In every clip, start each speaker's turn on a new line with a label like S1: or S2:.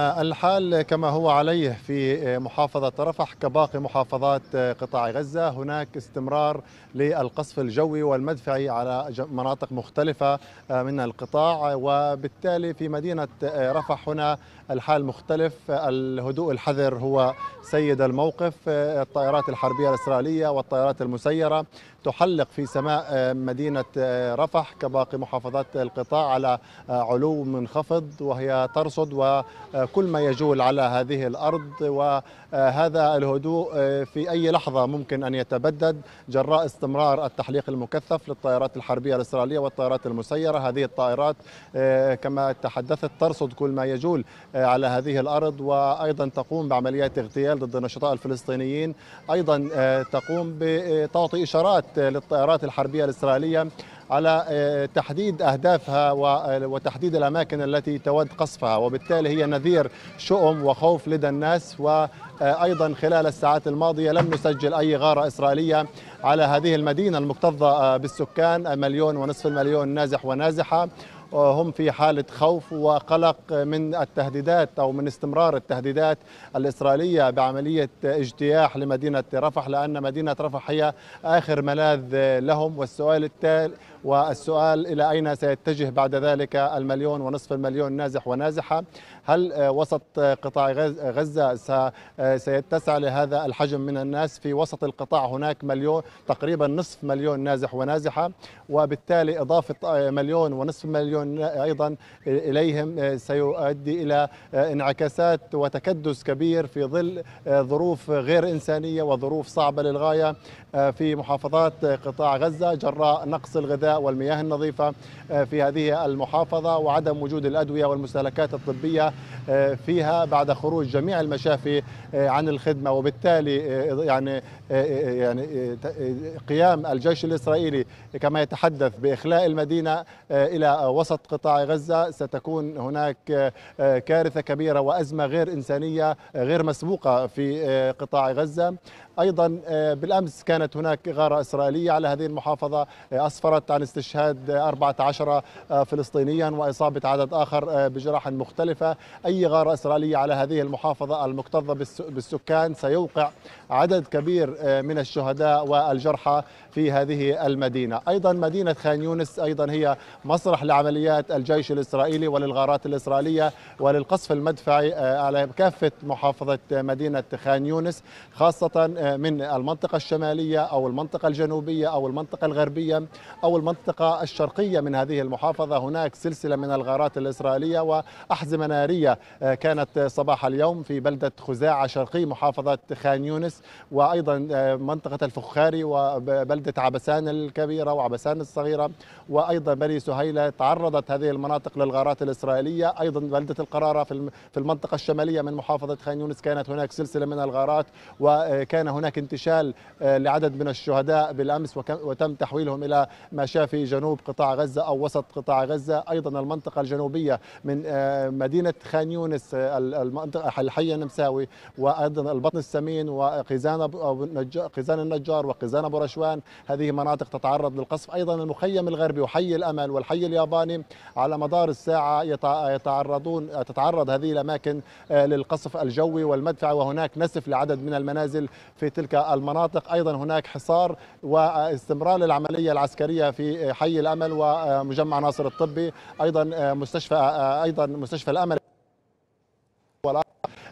S1: الحال كما هو عليه في محافظة رفح كباقي محافظات قطاع غزة هناك استمرار للقصف الجوي والمدفعي على مناطق مختلفة من القطاع وبالتالي في مدينة رفح هنا الحال مختلف الهدوء الحذر هو سيد الموقف الطائرات الحربية الإسرائيلية والطائرات المسيرة تحلق في سماء مدينة رفح كباقي محافظات القطاع على علو منخفض وهي ترصد و كل ما يجول على هذه الارض وهذا الهدوء آه، في اي لحظه ممكن ان يتبدد جراء استمرار التحليق المكثف للطائرات الحربيه الاسرائيليه والطائرات المسيره، هذه الطائرات آه، كما تحدثت ترصد كل ما يجول آه، على هذه الارض وايضا تقوم بعمليات اغتيال ضد النشطاء الفلسطينيين، ايضا تقوم بتعطي اشارات للطائرات الحربيه الاسرائيليه على آه، تحديد أهدافها آه، وتحديد الأماكن التي تود قصفها وبالتالي هي نذير شؤم وخوف لدى الناس وأيضا آه، خلال الساعات الماضية لم نسجل أي غارة إسرائيلية على هذه المدينة المكتظة بالسكان مليون ونصف المليون نازح ونازحة هم في حالة خوف وقلق من التهديدات أو من استمرار التهديدات الإسرائيلية بعملية اجتياح لمدينة رفح لأن مدينة رفح هي آخر ملاذ لهم والسؤال التالي والسؤال إلى أين سيتجه بعد ذلك المليون ونصف المليون نازح ونازحة هل وسط قطاع غزة سيتسع لهذا الحجم من الناس في وسط القطاع هناك مليون تقريبا نصف مليون نازح ونازحة وبالتالي إضافة مليون ونصف مليون ايضا اليهم آه، سيؤدي الى آه، انعكاسات وتكدس كبير في ظل آه، ظروف غير انسانيه وظروف صعبه للغايه في محافظات قطاع غزه جراء نقص الغذاء والمياه النظيفه في هذه المحافظه وعدم وجود الادويه والمستهلكات الطبيه فيها بعد خروج جميع المشافي عن الخدمه وبالتالي يعني يعني قيام الجيش الاسرائيلي كما يتحدث باخلاء المدينه الى وسط وسط قطاع غزة ستكون هناك آه، آه، كارثة كبيرة وأزمة غير إنسانية آه، غير مسبوقة في قطاع غزة أيضا بالأمس كانت هناك غارة إسرائيلية على هذه المحافظة أسفرت عن استشهاد 14 فلسطينيا وإصابة عدد آخر بجراح مختلفة أي غارة إسرائيلية على هذه المحافظة المكتظة بالسكان سيوقع عدد كبير من الشهداء والجرحى في هذه المدينة أيضا مدينة خان يونس أيضا هي مسرح لعمل عمليات الجيش الإسرائيلي وللغارات الإسرائيلية وللقصف المدفعي آه، على كافة محافظة مدينة خان يونس خاصة آه، من المنطقة الشمالية أو المنطقة الجنوبية أو المنطقة الغربية أو المنطقة الشرقية من هذه المحافظة هناك سلسلة من الغارات الإسرائيلية وأحزمة نارية آه، كانت صباح اليوم في بلدة خزاعة شرقي محافظة خان يونس وأيضا منطقة الفخاري وبلدة عبسان الكبيرة وعبسان الصغيرة وأيضا بني سهيلة تعرض تعرضت هذه المناطق للغارات الإسرائيلية أيضا بلدة القرارة في المنطقة الشمالية من محافظة خان يونس كانت هناك سلسلة من الغارات وكان هناك انتشال آه، لعدد من الشهداء بالأمس وتم تحويلهم إلى ما في جنوب قطاع غزة أو وسط قطاع غزة أيضا المنطقة الجنوبية من آه، مدينة خان يونس آه، المنطقة الحي النمساوي وأيضا البطن السمين وقزان قزان النجار وقزان أبو رشوان هذه مناطق تتعرض للقصف أيضا المخيم الغربي وحي الأمل والحي الياباني يعني على مدار الساعة يتعرضون تتعرض هذه الأماكن آه، للقصف الجوي والمدفع وهناك نسف لعدد من المنازل في تلك المناطق أيضا هناك حصار واستمرار للعملية العسكرية في حي الأمل ومجمع ناصر الطبي أيضا آه، مستشفى آه، أيضا مستشفى الأمل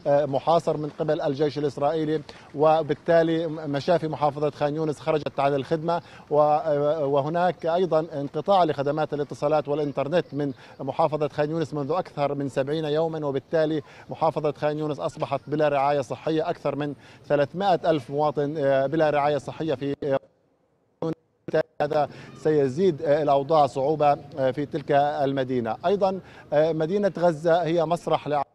S1: آه، محاصر من قبل الجيش الإسرائيلي وبالتالي مشافي محافظة خان يونس خرجت عن الخدمة آه، وهناك أيضا انقطاع لخدمات الاتصالات والإنترنت من محافظة خان يونس منذ أكثر من 70 يوما وبالتالي محافظة خان يونس أصبحت بلا رعاية صحية أكثر من 300 ألف مواطن آه، بلا رعاية صحية في هذا سيزيد الأوضاع صعوبة في تلك المدينة أيضا مدينة غزة هي مسرح لعالم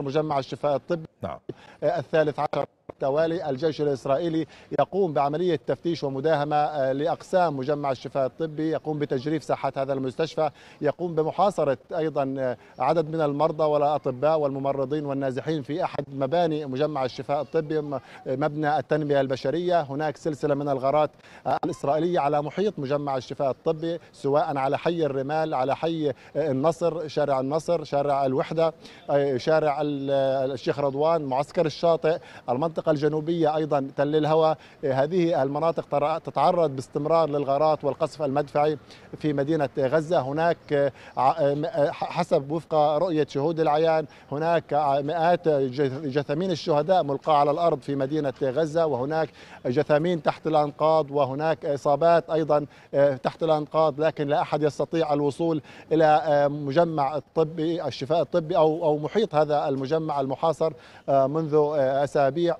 S1: مجمع الشفاء الطبي نعم. الثالث عشر التوالي الجيش الإسرائيلي يقوم بعملية تفتيش ومداهمة آه، لأقسام مجمع الشفاء الطبي يقوم بتجريف ساحة هذا المستشفى يقوم بمحاصرة أيضا آه، عدد من المرضى والأطباء والممرضين والنازحين في أحد مباني مجمع الشفاء الطبي مبنى التنمية البشرية هناك سلسلة من الغارات آه، الإسرائيلية على محيط مجمع الشفاء الطبي سواء على حي الرمال على حي النصر شارع النصر شارع الوحدة شارع الشيخ رضوان معسكر الشاطئ المنطقة الجنوبية أيضا تل الهوى هذه المناطق تتعرض باستمرار للغارات والقصف المدفعي في مدينة غزة هناك حسب وفق رؤية شهود العيان هناك مئات جثامين الشهداء ملقاة على الأرض في مدينة غزة وهناك جثامين تحت الأنقاض وهناك إصابات أيضا آه، تحت الأنقاض لكن لا أحد يستطيع الوصول إلى آه، مجمع الطبي الشفاء الطبي أو أو محيط هذا المجمع المحاصر آه، منذ أسابيع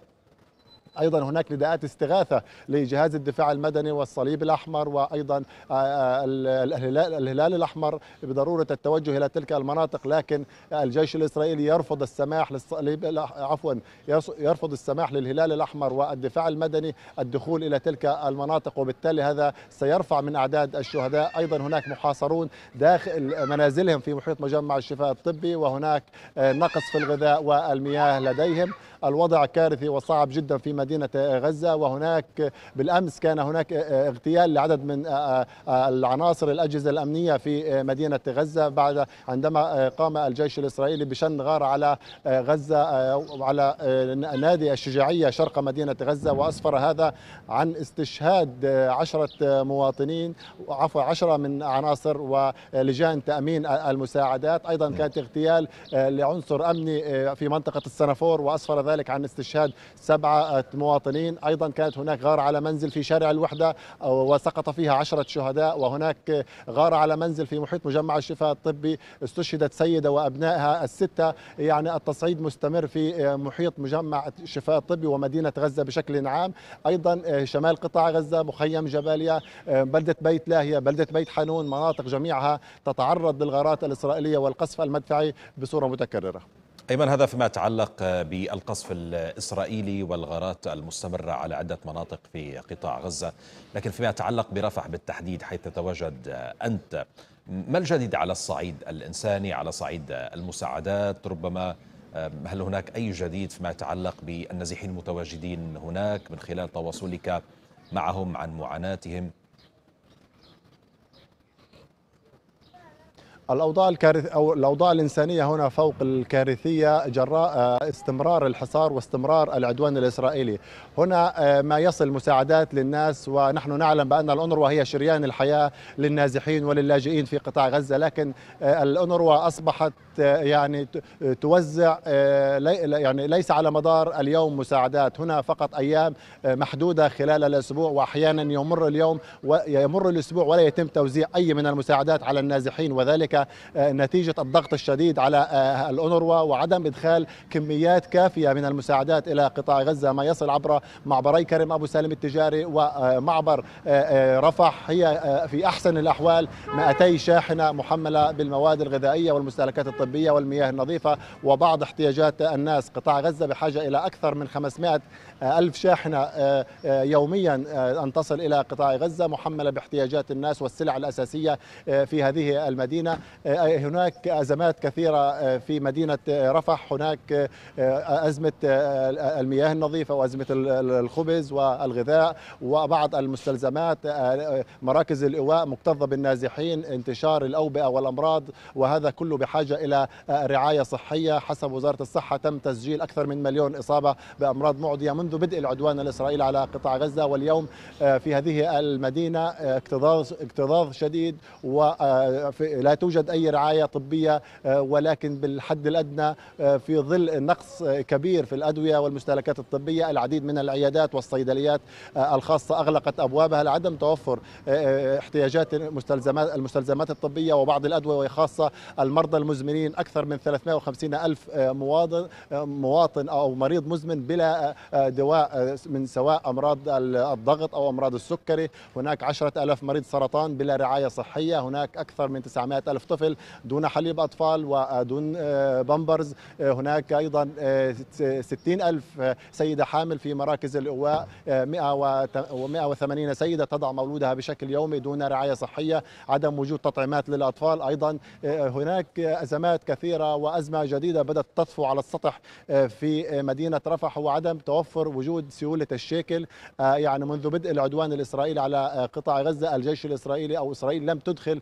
S1: ايضا هناك نداءات استغاثه لجهاز الدفاع المدني والصليب الاحمر وايضا آه، آه، الهلال, الاحمر بضروره التوجه الى تلك المناطق لكن الجيش الاسرائيلي يرفض السماح للصليب عفوا يرفض السماح للهلال الاحمر والدفاع المدني الدخول الى تلك المناطق وبالتالي هذا سيرفع من اعداد الشهداء ايضا هناك محاصرون داخل منازلهم في محيط مجمع الشفاء الطبي وهناك آه، نقص في الغذاء والمياه لديهم الوضع كارثي وصعب جدا في مدينة غزة وهناك بالأمس كان هناك اغتيال لعدد من العناصر الأجهزة الأمنية في مدينة غزة بعد عندما قام الجيش الإسرائيلي بشن غارة على غزة وعلى آه، نادي الشجاعية شرق مدينة غزة وأسفر هذا عن استشهاد عشرة مواطنين عفوا عشرة من عناصر ولجان تأمين المساعدات أيضا نعم. كانت اغتيال لعنصر أمني آه، في منطقة السنفور وأسفر ذلك عن استشهاد سبعة مواطنين أيضا كانت هناك غارة على منزل في شارع الوحدة وسقط فيها عشرة شهداء وهناك غارة على منزل في محيط مجمع الشفاء الطبي استشهدت سيدة وأبنائها الستة يعني التصعيد مستمر في محيط مجمع الشفاء الطبي ومدينة غزة بشكل عام أيضا شمال قطاع غزة مخيم جباليا بلدة بيت لاهية بلدة بيت حنون مناطق جميعها تتعرض للغارات الإسرائيلية والقصف المدفعي بصورة متكررة أيمن هذا فيما يتعلق بالقصف الإسرائيلي والغارات المستمرة على عدة مناطق في قطاع غزة لكن فيما يتعلق برفح بالتحديد حيث تتواجد أنت ما الجديد على الصعيد الإنساني على صعيد المساعدات ربما هل هناك أي جديد فيما يتعلق بالنازحين المتواجدين هناك من خلال تواصلك معهم عن معاناتهم الأوضاع الكارث أو الأوضاع الإنسانية هنا فوق الكارثية جراء آه، استمرار الحصار واستمرار العدوان الإسرائيلي هنا آه، ما يصل مساعدات للناس ونحن نعلم بأن الأنروا هي شريان الحياة للنازحين وللاجئين في قطاع غزة لكن آه، الأنروا أصبحت آه، يعني آه، توزع آه، يعني ليس على مدار اليوم مساعدات هنا فقط أيام محدودة خلال الأسبوع وأحيانا يمر اليوم ويمر الأسبوع ولا يتم توزيع أي من المساعدات على النازحين وذلك نتيجة الضغط الشديد على الأونروا وعدم إدخال كميات كافية من المساعدات إلى قطاع غزة ما يصل عبر معبري كرم أبو سالم التجاري ومعبر رفح هي في أحسن الأحوال 200 شاحنة محملة بالمواد الغذائية والمستهلكات الطبية الطبية والمياه النظيفة وبعض احتياجات الناس قطاع غزة بحاجة إلى أكثر من 500 آه، ألف شاحنة آه، آه، يوميا أن تصل إلى قطاع غزة محملة باحتياجات الناس والسلع الأساسية في هذه المدينة هناك أزمات كثيرة في مدينة رفح هناك أزمة المياه النظيفة وأزمة الخبز والغذاء وبعض المستلزمات مراكز الإواء مكتظة بالنازحين انتشار الأوبئة والأمراض وهذا كله بحاجة إلى إلى رعاية صحية حسب وزارة الصحة تم تسجيل أكثر من مليون إصابة بأمراض معدية منذ بدء العدوان الإسرائيلي على قطاع غزة واليوم آه، في هذه المدينة آه، اكتظاظ اكتظاظ شديد ولا آه، توجد أي رعاية طبية ولكن بالحد الأدنى في ظل نقص كبير في الأدوية والمستهلكات الطبية العديد من العيادات والصيدليات الخاصة أغلقت أبوابها لعدم توفر احتياجات المستلزمات المستلزمات الطبية وبعض الأدوية وخاصة المرضى المزمنين مزمنين أكثر من 350 ألف آه، مواطن آه، مواطن أو مريض مزمن بلا آه، دواء من سواء أمراض الضغط أو أمراض السكري هناك 10 ألف مريض سرطان بلا رعاية صحية هناك أكثر من 900 ألف طفل دون حليب أطفال ودون بامبرز هناك أيضا 60 ألف سيدة حامل في مراكز الإواء 180 سيدة تضع مولودها بشكل يومي دون رعاية صحية عدم وجود تطعيمات للأطفال أيضا هناك أزمات مفاجآت كثيرة وأزمة جديدة بدأت تطفو على السطح آه، في آه، مدينة رفح وعدم توفر وجود سيولة الشكل آه، يعني منذ بدء العدوان الإسرائيلي على قطاع غزة الجيش الإسرائيلي أو إسرائيل لم تدخل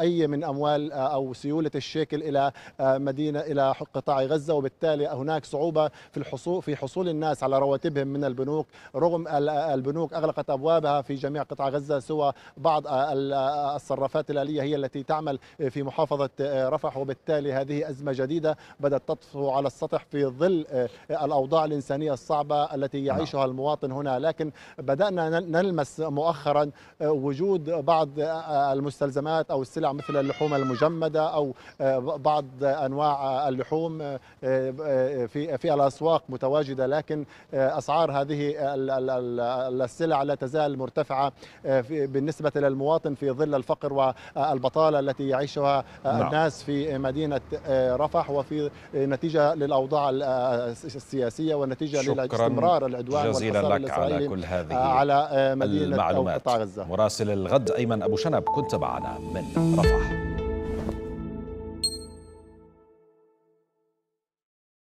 S1: أي من أموال أو سيولة الشكل إلى مدينة إلى قطاع غزة وبالتالي هناك صعوبة في الحصول في حصول الناس على رواتبهم من البنوك رغم البنوك أغلقت أبوابها في جميع قطاع غزة سوى بعض الصرافات الآلية هي التي تعمل في محافظة رفح وبالتالي وبالتالي هذه أزمة جديدة بدأت تطفو على السطح في ظل آه، الأوضاع الإنسانية الصعبة التي نعم. يعيشها المواطن هنا لكن بدأنا نلمس مؤخرا آه، وجود بعض آه، المستلزمات أو السلع مثل اللحوم المجمدة أو بعض أنواع اللحوم في في الأسواق متواجدة لكن أسعار هذه السلع لا تزال مرتفعة بالنسبة للمواطن في ظل الفقر والبطالة التي يعيشها نعم. الناس في مدينة مدينه آه، رفح وفي نتيجه للاوضاع آه، السياسيه ونتيجه لاستمرار العدوان جزيلا لك على كل آه، هذه على مدينه المعلومات. أو قطاع غزه مراسل الغد ايمن ابو شنب كنت معنا من رفح